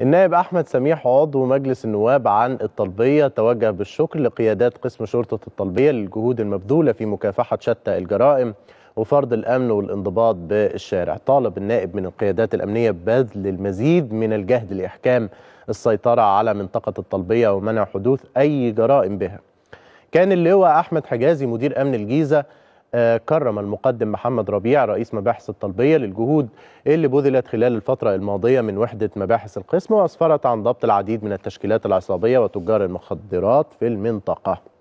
النائب أحمد سميح عضو مجلس النواب عن الطلبية توجه بالشكر لقيادات قسم شرطة الطلبية للجهود المبذولة في مكافحة شتى الجرائم وفرض الأمن والانضباط بالشارع طالب النائب من القيادات الأمنية ببذل المزيد من الجهد لإحكام السيطرة على منطقة الطلبية ومنع حدوث أي جرائم بها كان اللواء أحمد حجازي مدير أمن الجيزة آه، كرم المقدم محمد ربيع رئيس مباحث الطلبية للجهود اللي بذلت خلال الفترة الماضية من وحدة مباحث القسم وأسفرت عن ضبط العديد من التشكيلات العصابية وتجار المخدرات في المنطقة